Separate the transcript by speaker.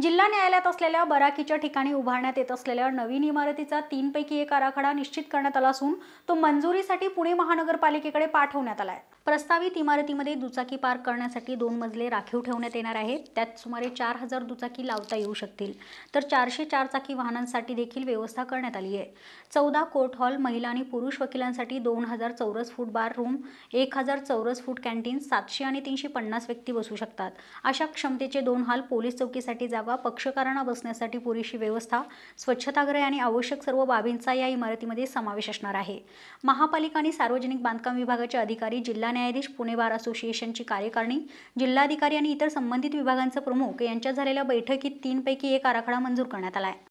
Speaker 1: जिल्हा न्यायालयात असलेल्या बराकीच्या ठिकाणी उभारण्यात येत असलेल्या नवीन इमारतीचा तीनपैकी एक आराखडा निश्चित करण्यात आला असून तो मंजुरीसाठी पुणे महानगरपालिकेकडे पाठवण्यात आला आहे प्रस्तावित इमारतीमध्ये दुचाकी पार्क करण्यासाठी दोन मजले राखीव ठेवण्यात येणार आहेत त्यात सुमारे चार हजार दुचाकी लावता येऊ शकतील तर चारशे चारचाकी वाहनांसाठी देखील व्यवस्था करण्यात आली आहे चौदा कोर्ट हॉल महिला आणि पुरुष वकिलांसाठी दोन हजार चौरस फूट बार रूम एक हजार चौरस फूट कॅन्टीन सातशे आणि तीनशे पन्नास व्यक्ती बसू शकतात अशा क्षमतेचे दोन हॉल पोलीस चौकीसाठी जागा पक्षकारांना बसण्यासाठी पुरेशी व्यवस्था स्वच्छताग्रह आणि आवश्यक सर्व बाबींचा या इमारतीमध्ये समावेश असणार आहे महापालिका आणि सार्वजनिक बांधकाम विभागाचे अधिकारी जिल्हा न्यायाधीश पुणे बार असोसिएशनची कार्यकारिणी जिल्हाधिकारी आणि इतर संबंधित विभागांचे प्रमुख यांच्या झालेल्या बैठकीत तीनपैकी एक आराखडा मंजूर करण्यात आला आहे